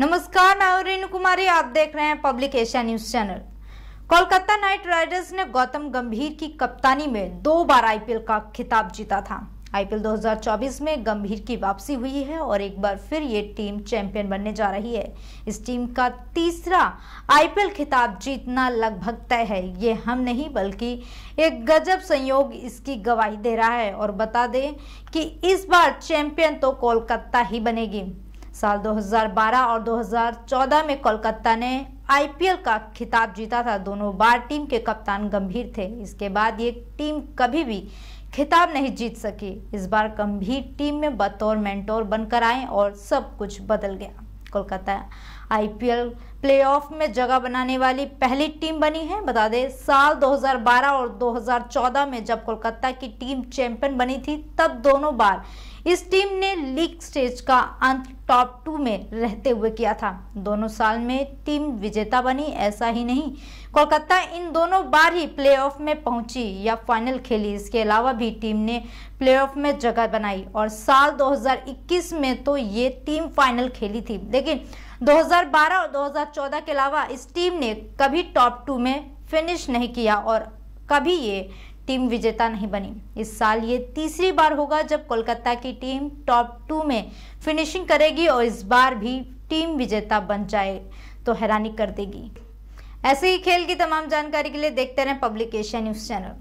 नमस्कार मैं रेणु कुमारी आप देख रहे हैं public Asia news channel Kolkata Knight Riders ने गौतम गंभीर की कप्तानी में दो बार आईपीएल का खिताब जीता था आईपीएल 2024 में गंभीर की वापसी हुई है और एक बार फिर ये टीम चैंपियन बनने जा रही है इस टीम का तीसरा आईपीएल खिताब जीतना लगभग तय है ये हम नहीं बल्कि एक गजब संयोग इसकी गवाही दे रहा है और बता दें कि इस बार चैंपियन तो कोलकाता ही बनेगी साल 2012 और 2014 में कोलकाता ने आईपीएल का खिताब जीता था दोनों बार टीम के कप्तान गंभीर थे इसके बाद ये टीम कभी भी खिताब नहीं जीत सकी इस बार गंभीर टीम में बतौर मेंटोर बनकर आए और सब कुछ बदल गया कोलकाता आईपीएल प्लेऑफ में जगह बनाने वाली पहली टीम बनी है बता दें साल 2012 और 2014 में जब कोलकाता की टीम चैंपियन बनी थी तब दोनों बार इस टीम ने लीग स्टेज का अंत टॉप टू में रहते हुए किया था दोनों साल में टीम विजेता बनी ऐसा ही नहीं कोलकाता इन दोनों बार ही प्लेऑफ में पहुंची या फाइनल खेली इसके अलावा भी टीम ने प्लेऑफ में जगह बनाई और साल 2021 में तो ये टीम फाइनल खेली थी लेकिन 2012 और 2014 के अलावा इस टीम ने कभी टॉप टू में फिनिश नहीं किया और कभी ये टीम विजेता नहीं बनी इस साल ये तीसरी बार होगा जब कोलकाता की टीम टॉप टू में फिनिशिंग करेगी और इस बार भी टीम विजेता बन जाए तो हैरानी कर देगी ऐसे ही खेल की तमाम जानकारी के लिए देखते रहें पब्लिकेशन न्यूज़ चैनल